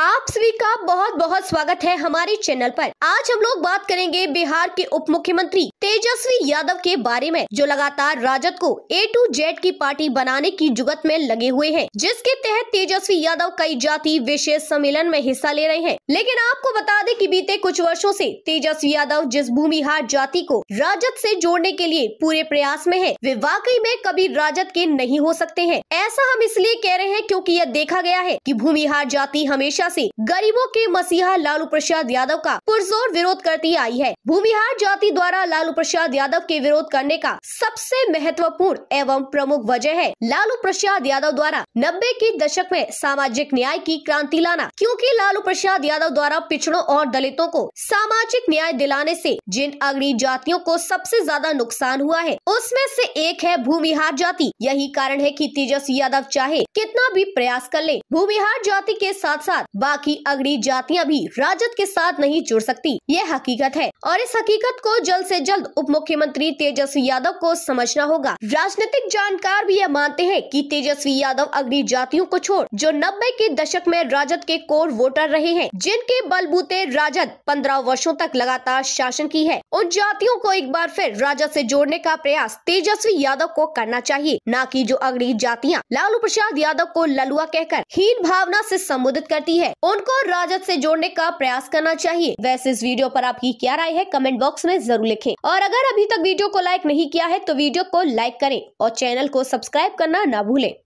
आप सभी का बहुत बहुत स्वागत है हमारे चैनल पर आज हम लोग बात करेंगे बिहार के उप मुख्यमंत्री तेजस्वी यादव के बारे में जो लगातार राजद को ए टू जेड की पार्टी बनाने की जुगत में लगे हुए हैं जिसके तहत तेजस्वी यादव कई जाति विशेष सम्मेलन में हिस्सा ले रहे हैं लेकिन आपको बता दें कि बीते कुछ वर्षो ऐसी तेजस्वी यादव जिस भूमिहार जाति को राजद ऐसी जोड़ने के लिए पूरे प्रयास में है वे वाकई में कभी राजद के नहीं हो सकते हैं ऐसा हम इसलिए कह रहे हैं क्यूँकी यह देखा गया है की भूमिहार जाति हमेशा हमेशा से गरीबों के मसीहा लालू प्रसाद यादव का पुरजोर विरोध करती आई है भूमिहार जाति द्वारा लालू प्रसाद यादव के विरोध करने का सबसे महत्वपूर्ण एवं प्रमुख वजह है लालू प्रसाद यादव द्वारा नब्बे के दशक में सामाजिक न्याय की क्रांति लाना क्यूँकी लालू प्रसाद यादव द्वारा पिछड़ों और दलितों को सामाजिक न्याय दिलाने ऐसी जिन अग्नि जातियों को सबसे ज्यादा नुकसान हुआ है उसमें से एक है भूमिहार जाति यही कारण है कि तेजस्वी यादव चाहे कितना भी प्रयास कर ले भूमिहार जाति के साथ साथ बाकी अगड़ी जातियां भी राजद के साथ नहीं जुड़ सकती ये हकीकत है और इस हकीकत को जल्द से जल्द उप मुख्यमंत्री तेजस्वी यादव को समझना होगा राजनीतिक जानकार भी यह मानते हैं कि तेजस्वी यादव अगड़ी जातियों को छोड़ जो नब्बे के दशक में राजद के कोर वोटर रहे हैं जिनके बलबूते राजद पंद्रह वर्षो तक लगातार शासन की है उन जातियों को एक बार फिर राजद ऐसी जोड़ने का प्रयास तेजस्वी यादव को करना चाहिए न की जो अगड़ी जातियाँ लालू प्रसाद यादव को ललुआ कहकर हीन भावना ऐसी संबोधित करती है है उनको राजद से जोड़ने का प्रयास करना चाहिए वैसे इस वीडियो पर आपकी क्या राय है कमेंट बॉक्स में जरूर लिखें और अगर अभी तक वीडियो को लाइक नहीं किया है तो वीडियो को लाइक करें और चैनल को सब्सक्राइब करना ना भूलें